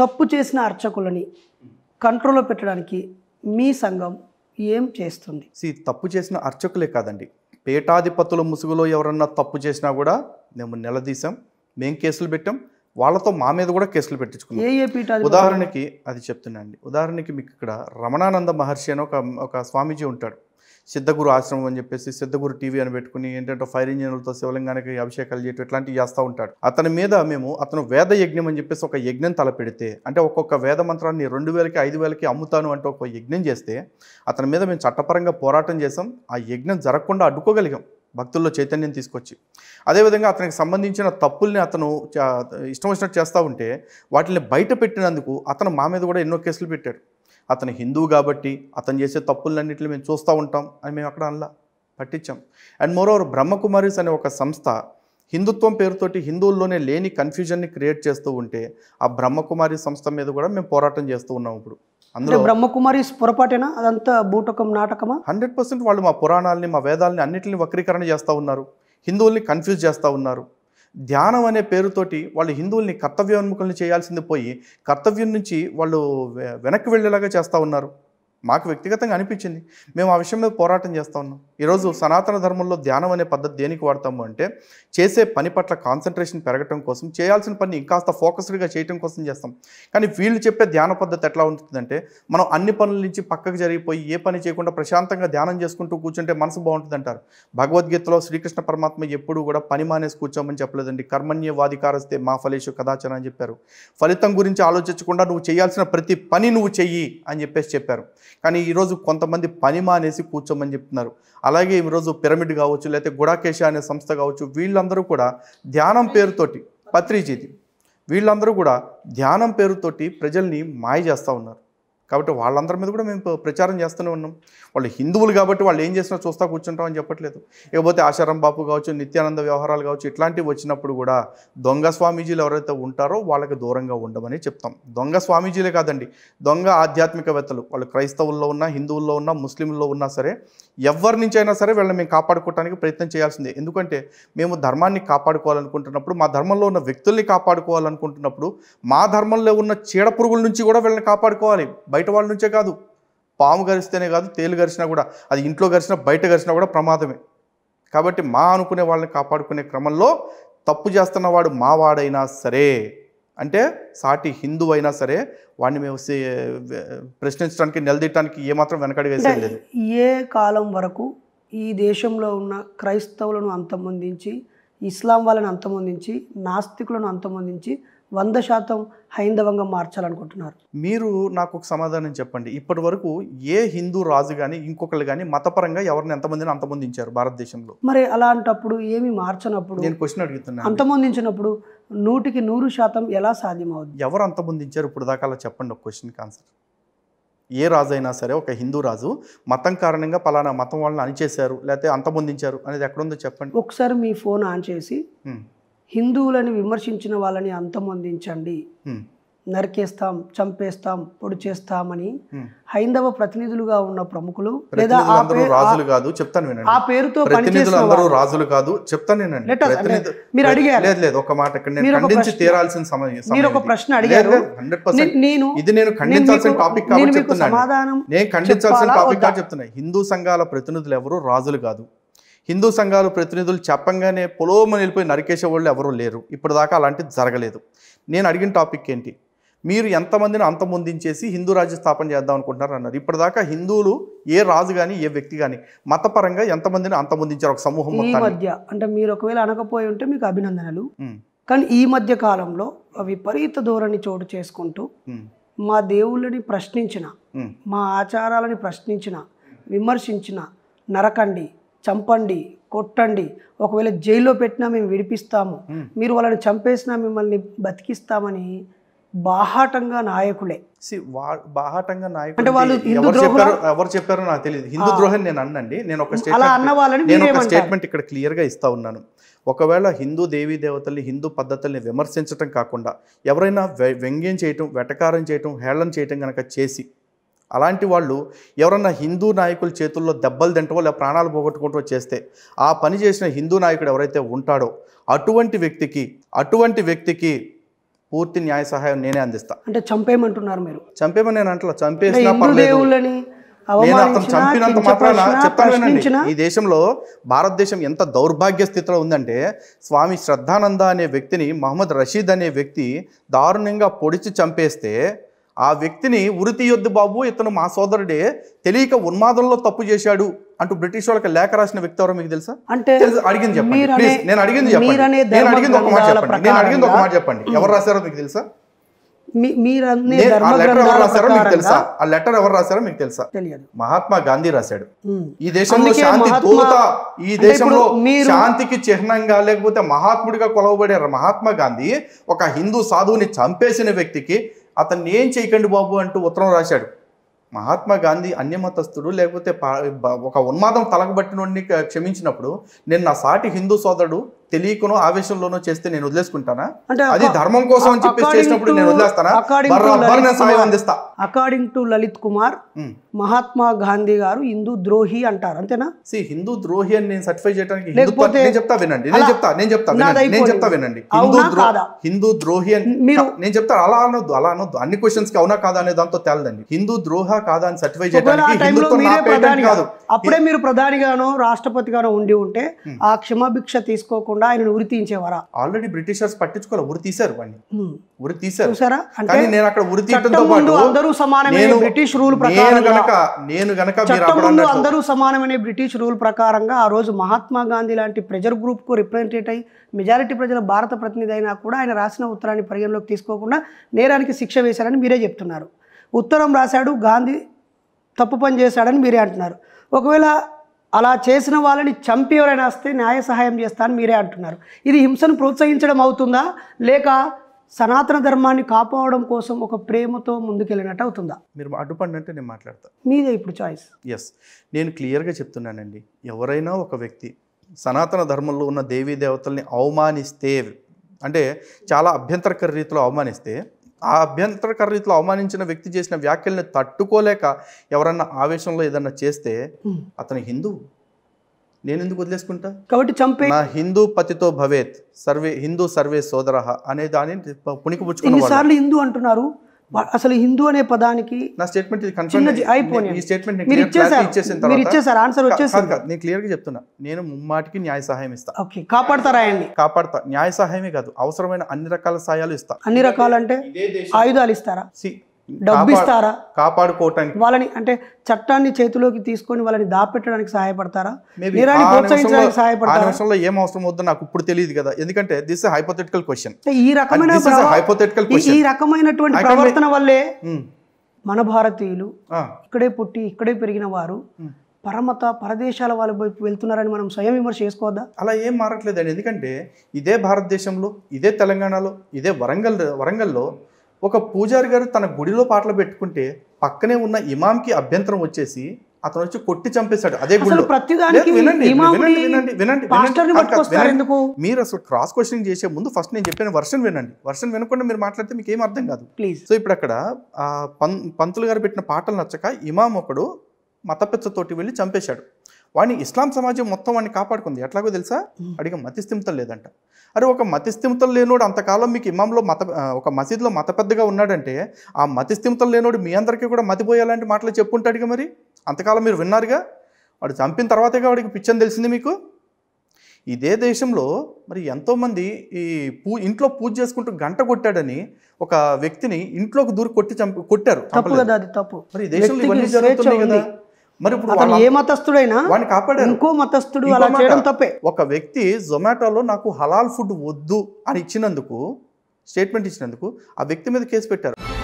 తప్పు చేసిన అర్చకులని కంట్రోల్లో పెట్టడానికి మీ సంఘం ఏం చేస్తుంది సి తప్పు చేసిన అర్చకులే కాదండి పీఠాధిపతుల ముసుగులో ఎవరన్నా తప్పు చేసినా కూడా మేము నిలదీసాం మేము కేసులు పెట్టాం వాళ్ళతో మా మీద కూడా కేసులు పెట్టించుకున్నాం ఏ ఉదాహరణకి అది చెప్తున్నాండి అండి ఉదాహరణకి మీకు ఇక్కడ రమణానంద మహర్షి అని ఒక ఒక స్వామీజీ ఉంటాడు సిద్ధగురు ఆశ్రమం అని చెప్పేసి సిద్ధగురు టీవీ అని పెట్టుకుని ఏంటంటే ఫైర్ ఇంజన్లతో శివలింగానికి అభిషేకాలు చేయటం ఇట్లాంటివి చేస్తూ ఉంటాడు అతని మీద మేము అతను వేద యజ్ఞం అని చెప్పేసి ఒక యజ్ఞం తలపెడితే అంటే ఒక్కొక్క వేద మంత్రాన్ని రెండు వేలకి ఐదు వేలకి అమ్ముతాను అంటే ఒక యజ్ఞం చేస్తే అతని మీద మేము చట్టపరంగా పోరాటం చేసాం ఆ యజ్ఞం జరగకుండా అడ్డుకోగలిగాం భక్తుల్లో చైతన్యం తీసుకొచ్చి అదేవిధంగా అతనికి సంబంధించిన తప్పుల్ని అతను ఇష్టం వచ్చినట్టు చేస్తూ ఉంటే వాటిని బయట పెట్టినందుకు అతను మా మీద కూడా ఎన్నో కేసులు పెట్టాడు అతను హిందువు కాబట్టి అతను చేసే తప్పులన్నింటినీ మేము చూస్తూ ఉంటాం అని మేము అక్కడ అల్లా పట్టించాం అండ్ మోరోవర్ బ్రహ్మకుమారిస్ అనే ఒక సంస్థ హిందుత్వం పేరుతోటి హిందువుల్లోనే లేని కన్ఫ్యూజన్ని క్రియేట్ చేస్తూ ఉంటే ఆ బ్రహ్మకుమారి సంస్థ మీద కూడా మేము పోరాటం చేస్తూ ఉన్నాం ఇప్పుడు అందులో బ్రహ్మకుమారి పొరపాటేనా అదంతా బూటకం నాటకమా హండ్రెడ్ పర్సెంట్ వాళ్ళు మా పురాణాలని మా వేదాలని అన్నింటిని వక్రీకరణ చేస్తూ ఉన్నారు హిందువుల్ని కన్ఫ్యూజ్ చేస్తూ ఉన్నారు ధ్యానం అనే పేరుతోటి వాళ్ళు హిందువుల్ని కర్తవ్యోన్ముఖుల్ని చేయాల్సింది పోయి కర్తవ్యం నుంచి వాళ్ళు వెనక్కి వెళ్ళేలాగా చేస్తూ ఉన్నారు మాకు వ్యక్తిగతంగా అనిపించింది మేము ఆ విషయం మీద పోరాటం చేస్తూ ఉన్నాం ఈరోజు సనాతన ధర్మంలో ధ్యానం అనే పద్ధతి దేనికి వాడతాము అంటే చేసే పని పట్ల కాన్సన్ట్రేషన్ పెరగటం కోసం చేయాల్సిన పని ఇంకాస్త ఫోకస్డ్గా చేయటం కోసం చేస్తాం కానీ వీళ్ళు చెప్పే ధ్యాన పద్ధతి ఎట్లా ఉంటుందంటే మనం అన్ని పనుల నుంచి పక్కకు జరిగిపోయి ఏ పని చేయకుండా ప్రశాంతంగా ధ్యానం చేసుకుంటూ కూర్చుంటే మనసు బాగుంటుందంటారు భగవద్గీతలో శ్రీకృష్ణ పరమాత్మ ఎప్పుడు కూడా పని మానేసి కూర్చోమని చెప్పలేదండి కర్మణ్యవాధికారస్తే మా ఫలేషు కదాచన అని చెప్పారు ఫలితం గురించి ఆలోచించకుండా నువ్వు చేయాల్సిన ప్రతి పని నువ్వు చెయ్యి అని చెప్పేసి చెప్పారు కానీ ఈరోజు కొంతమంది పని మానేసి కూర్చోమని చెప్తున్నారు అలాగే ఈరోజు పిరమిడ్ కావచ్చు లేకపోతే గుడాకేశ అనే సంస్థ కావచ్చు వీళ్ళందరూ కూడా ధ్యానం పేరుతోటి పత్రిజీతి వీళ్ళందరూ కూడా ధ్యానం పేరుతోటి ప్రజల్ని మాయ చేస్తూ ఉన్నారు కాబట్టి వాళ్ళందరి మీద కూడా మేము ప్రచారం చేస్తూనే ఉన్నాం వాళ్ళు హిందువులు కాబట్టి వాళ్ళు ఏం చేసినా చూస్తా కూర్చుంటాం అని చెప్పట్లేదు ఇకపోతే ఆశారాం బాపు కావచ్చు నిత్యానంద వ్యవహారాలు కావచ్చు ఇట్లాంటివి వచ్చినప్పుడు కూడా దొంగ స్వామీజీలు ఎవరైతే ఉంటారో వాళ్ళకి దూరంగా ఉండమని చెప్తాం దొంగ స్వామీజీలే కాదండి దొంగ ఆధ్యాత్మికవేత్తలు వాళ్ళు క్రైస్తవుల్లో ఉన్నా హిందువుల్లో ఉన్నా ముస్లింల్లో ఉన్నా సరే ఎవరి నుంచి అయినా సరే వీళ్ళని మేము కాపాడుకోవడానికి ప్రయత్నం చేయాల్సిందే ఎందుకంటే మేము ధర్మాన్ని కాపాడుకోవాలనుకుంటున్నప్పుడు మా ధర్మంలో ఉన్న వ్యక్తుల్ని కాపాడుకోవాలనుకుంటున్నప్పుడు మా ధర్మంలో ఉన్న చీడ నుంచి కూడా వీళ్ళని కాపాడుకోవాలి బయట వాళ్ళ నుంచే కాదు పాము గరిస్తేనే కాదు తేలు గరిచినా కూడా అది ఇంట్లో గరిచినా బయట గరిచినా కూడా ప్రమాదమే కాబట్టి మా అనుకునే వాళ్ళని కాపాడుకునే క్రమంలో తప్పు చేస్తున్నవాడు మా వాడైనా సరే అంటే సాటి హిందువు అయినా సరే వాడిని మేము ప్రశ్నించడానికి నిలదీయటానికి ఏమాత్రం వెనకడి వేసేయలేదు లేదు ఏ కాలం వరకు ఈ దేశంలో ఉన్న క్రైస్తవులను అంతమొందించి ఇస్లాం వాళ్ళని అంతమొందించి నాస్తికులను అంతమొందించి వంద శాతం హైందవంగా మార్చాలనుకుంటున్నారు మీరు నాకు ఒక సమాధానం చెప్పండి ఇప్పటి వరకు ఏ హిందూ రాజు కానీ ఇంకొకరు కానీ మతపరంగా ఎవరిని ఎంతమందిని అంతమొందించారు భారతదేశంలో మరి అలాంటప్పుడు ఏమి మార్చనప్పుడు నేను క్వశ్చన్ అడుగుతున్నాను అంతమందించినప్పుడు నూటికి నూరు శాతం ఎలా సాధ్యమవుతుంది ఎవరు అంతమొందించారు ఇప్పుడు దాకా అలా చెప్పండి ఒక క్వశ్చన్కి ఆన్సర్ ఏ రాజు అయినా సరే ఒక హిందూ రాజు మతం కారణంగా పలానా మతం వాళ్ళని అణిచేశారు లేకపోతే అంతమొందించారు అనేది ఎక్కడుందో చెప్పండి ఒకసారి మీ ఫోన్ ఆన్ చేసి హిందువులని విమర్శించిన వాళ్ళని అందించండి నరికేస్తాం చంపేస్తాం పొడి చేస్తామని హైందవ ప్రతినిధులుగా ఉన్న ప్రముఖులు లేదా రాజులు కాదు చెప్తాను వినండి ఆ పేరుతో రాజులు కాదు చెప్తాను మీరు లేదు ఒక మాట నేను సమయం మీరు ఒక ప్రశ్న అడిగారు ఇది నేను నేను టాపిక్ హిందూ సంఘాల ప్రతినిధులు ఎవరు రాజులు కాదు హిందూ సంఘాలు ప్రతినిధులు చెప్పంగానే పొలోమ నిలిపోయి నరికేసే వాళ్ళు ఎవరూ లేరు ఇప్పటిదాకా అలాంటిది జరగలేదు నేను అడిగిన టాపిక్ ఏంటి మీరు ఎంతమందిని అంతమొందించేసి హిందూ రాజ్య స్థాపన చేద్దాం అనుకుంటున్నారు అన్నారు ఇప్పటిదాకా హిందువులు ఏ రాజు కానీ ఏ వ్యక్తి కానీ మతపరంగా ఎంతమందిని అంతమొందించారు ఒక సమూహం మధ్య అంటే మీరు ఒకవేళ అనకపోయి ఉంటే మీకు అభినందనలు కానీ ఈ మధ్య కాలంలో విపరీత ధోరణి చోటు చేసుకుంటూ మా దేవుళ్ళని ప్రశ్నించిన మా ఆచారాలని ప్రశ్నించిన విమర్శించిన నరకండి చంపండి కొట్టండి ఒకవేళ జైల్లో పెట్టినా మేము విడిపిస్తాము మీరు వాళ్ళని చంపేసినా మిమ్మల్ని బతికిస్తామని బాహాటంగా నాయకులే బాహాటంగా నాయకులు అంటే వాళ్ళు ఎవరు చెప్పారో నాకు తెలియదు హిందూ ద్రోహం నేను అన్నండి నేను ఒక నేను ఒక స్టేట్మెంట్ ఇక్కడ క్లియర్గా ఇస్తా ఉన్నాను ఒకవేళ హిందూ దేవీ దేవతల్ని హిందూ పద్ధతుల్ని విమర్శించడం కాకుండా ఎవరైనా వ్యంగ్యం చేయటం వెటకారం చేయటం హేళన చేయటం కనుక చేసి అలాంటి వాళ్ళు ఎవరన్నా హిందూ నాయకుల చేతుల్లో దెబ్బలు తింటవో లేదా ప్రాణాలు పోగొట్టుకుంటూ చేస్తే ఆ పని చేసిన హిందూ నాయకుడు ఎవరైతే ఉంటాడో అటువంటి వ్యక్తికి అటువంటి వ్యక్తికి పూర్తి న్యాయ సహాయం నేనే అందిస్తా అంటే చంపేయమంటున్నారు మీరు చంపేమని నేను అంటలా చంపేసి ఈ దేశంలో భారతదేశం ఎంత దౌర్భాగ్య స్థితిలో ఉందంటే స్వామి శ్రద్ధానంద అనే వ్యక్తిని మహమ్మద్ రషీద్ అనే వ్యక్తి దారుణంగా పొడిచి చంపేస్తే ఆ వ్యక్తిని ఉరితి యొద్దు బాబు ఇతను మా సోదరుడే తెలియక ఉన్మాదంలో తప్పు చేశాడు అంటూ బ్రిటిష్ వాళ్ళకి లేఖ రాసిన వ్యక్తి ఎవరో మీకు తెలుసా అంటే అడిగింది చెప్పండి నేను అడిగింది చెప్పండి నేను అడిగింది ఒక మాట చెప్పండి నేను అడిగింది ఒక మాట చెప్పండి ఎవరు రాశారో మీకు తెలుసా రాశారో మీకు తెలుసా ఆ లెటర్ ఎవరు రాశారో మీకు తెలుసా మహాత్మా గాంధీ రాశాడు ఈ దేశంలో శాంతి దూత ఈ దేశంలో శాంతికి చిహ్నంగా లేకపోతే మహాత్ముడిగా కొలవబడే మహాత్మా గాంధీ ఒక హిందూ సాధువుని చంపేసిన వ్యక్తికి అతన్ని ఏం చేయకండి బాబు అంటూ ఉత్తరం రాశాడు మహాత్మా గాంధీ అన్యమతస్థుడు లేకపోతే ఒక ఉన్మాదం తలకబట్టిన క్షమించినప్పుడు నేను నా సాటి హిందూ సోదరుడు తెలియకునో ఆవేశంలోనో చేస్తే నేను వదిలేసుకుంటానా అది ధర్మం కోసం అని చెప్పి చేసినప్పుడు నేను వదిలేస్తానా అకార్డింగ్ టు లలిత్ కుమార్ మహాత్మా గాంధీ గారు హిందూ ద్రోహి అంటారు అంతేనా సి హిందూ ద్రోహి అని నేను సర్టిఫై చేయడానికి నేను చెప్తా వినండి నేను చెప్తా నేను చెప్తా నేను చెప్తా వినండి హిందూ హిందూ ద్రోహి అని నేను చెప్తాను అలా అనొద్దు అలా అనొద్దు అన్ని క్వశ్చన్స్ కి అవునా కాదా అనే దాంతో తేలదండి హిందూ ద్రోహ కాదా అని సర్టిఫై చేయడానికి అప్పుడే మీరు ప్రధానిగానో రాష్ట్రపతిగానో ఉండి ఉంటే ఆ క్షమాభిక్ష తీసుకోకుండా పట్టకుండా ఆయన ఉరి తీయించేవారా ఆల్రెడీ బ్రిటిషర్స్ పట్టించుకోవాలి ఉరి తీశారు వాడిని ఉరి తీశారు చూసారా అంటే నేను అక్కడ ఉరి తీయడంతో పాటు అందరూ సమానమైన బ్రిటిష్ రూల్ ప్రకారం గనక నేను గనక అందరూ సమానమైన బ్రిటిష్ రూల్ ప్రకారంగా ఆ రోజు మహాత్మా గాంధీ లాంటి ప్రెజర్ గ్రూప్ కు రిప్రజెంటేట్ అయ్యి మెజారిటీ ప్రజల భారత ప్రతినిధి అయినా కూడా ఆయన రాసిన ఉత్తరాన్ని పరిగణలోకి తీసుకోకుండా నేరానికి శిక్ష వేశారని మీరే చెప్తున్నారు ఉత్తరం రాశాడు గాంధీ తప్పు పని చేశాడని మీరే అంటున్నారు ఒకవేళ అలా చేసిన వాళ్ళని చంపి ఎవరైనా వస్తే న్యాయ సహాయం చేస్తా అని మీరే అంటున్నారు ఇది హింసను ప్రోత్సహించడం అవుతుందా లేక సనాతన ధర్మాన్ని కాపాడడం కోసం ఒక ప్రేమతో ముందుకెళ్ళినట్టు అవుతుందా మీరు అడ్డుపండి అంటే నేను మాట్లాడతా మీదే ఇప్పుడు చాయిస్ ఎస్ నేను క్లియర్గా చెప్తున్నానండి ఎవరైనా ఒక వ్యక్తి సనాతన ధర్మంలో ఉన్న దేవీ దేవతల్ని అవమానిస్తే అంటే చాలా అభ్యంతరకర రీతిలో అవమానిస్తే ఆ అభ్యంతరకర రీతిలో అవమానించిన వ్యక్తి చేసిన వ్యాఖ్యల్ని తట్టుకోలేక ఎవరన్నా ఆవేశంలో ఏదన్నా చేస్తే అతను హిందూ నేను ఎందుకు వదిలేసుకుంటా కాబట్టి చంపే నా హిందూ పతితో భవేత్ సర్వే హిందూ సర్వే సోదర అనే దాని పుణికి సార్లు హిందూ అంటున్నారు అసలు హిందూ అనే పదానికి నా స్టేట్మెంట్ ఇది కన్ఫర్మ్ స్టేట్మెంట్ మీరు ఇచ్చేసారు మీరు ఇచ్చేసారు ఆన్సర్ వచ్చేసింది కాదు నేను క్లియర్ గా చెప్తున్నా నేను ముమ్మాటికి న్యాయ సహాయం ఇస్తా ఓకే కాపాడతారా అండి కాపాడతా న్యాయ సహాయమే కాదు అవసరమైన అన్ని రకాల సహాయాలు ఇస్తా అన్ని రకాలంటే ఆయుధాలు ఇస్తారా సి డబ్బు ఇస్తారా కాపాడుకోవటానికి వాళ్ళని అంటే చట్టాన్ని చేతిలోకి తీసుకొని వాళ్ళని దాపెట్టడానికి సహాయపడతారా సహాయపడతారా ఏం అవసరం వద్దు నాకు ఇప్పుడు తెలియదు కదా ఎందుకంటే దిస్ హైపోథెటికల్ క్వశ్చన్ ఈ రకమైన ఈ రకమైనటువంటి ప్రవర్తన వల్లే hmm. మన భారతీయులు ఇక్కడే పుట్టి ఇక్కడే పెరిగిన వారు hmm. పరమత పరదేశాల వాళ్ళ వైపు వెళ్తున్నారని మనం స్వయం విమర్శ చేసుకోవద్దా అలా ఏం మారట్లేదండి ఎందుకంటే ఇదే భారతదేశంలో ఇదే తెలంగాణలో ఇదే వరంగల్ వరంగల్లో ఒక పూజారి గారు తన గుడిలో పాటలు పెట్టుకుంటే పక్కనే ఉన్న ఇమాంకి అభ్యంతరం వచ్చేసి అతను వచ్చి కొట్టి చంపేశాడు అదే వినండి వినండి వినండి వినండి మీరు అసలు క్రాస్ క్వశ్చనింగ్ చేసే ముందు ఫస్ట్ నేను చెప్పిన వర్షన్ వినండి వర్షన్ వినకుండా మీరు మాట్లాడితే మీకు ఏం అర్థం కాదు ప్లీజ్ సో ఇప్పుడు అక్కడ పంతులు గారు పెట్టిన పాటలు నచ్చక ఇమాం ఒకడు మతపెచ్చతోటి వెళ్ళి చంపేశాడు వాడిని ఇస్లాం సమాజం మొత్తం వాడిని కాపాడుకుంది ఎట్లాగో తెలుసా అడిగ మతిస్థిమితం లేదంట అరే ఒక మతిస్థిమితం లేనోడు అంతకాలం మీకు ఇమాంలో మత ఒక మసీద్లో మత పెద్దగా ఉన్నాడంటే ఆ మతిస్థిమితం లేనోడు మీ అందరికీ కూడా మతిపోయేలాంటి మాటలు చెప్పుకుంటాడు మరి అంతకాలం మీరు విన్నారుగా వాడు చంపిన తర్వాతగా వాడికి పిచ్చని తెలిసింది మీకు ఇదే దేశంలో మరి ఎంతోమంది ఈ పూ ఇంట్లో పూజ చేసుకుంటూ గంట కొట్టాడని ఒక వ్యక్తిని ఇంట్లోకి దూరి కొట్టి చంపి కొట్టారు తప్పు కదా అది తప్పు మరి దేశంలో ఇవన్నీ జరుగుతున్నాయి కదా మరి ఇప్పుడు ఏ మతస్థుడైనా వాడిని కాపాడారు ఇంకో మతస్థుడు అలా చేయడం తప్పే ఒక వ్యక్తి జొమాటోలో నాకు హలాల్ ఫుడ్ వద్దు అని ఇచ్చినందుకు స్టేట్మెంట్ ఇచ్చినందుకు ఆ వ్యక్తి మీద కేసు పెట్టారు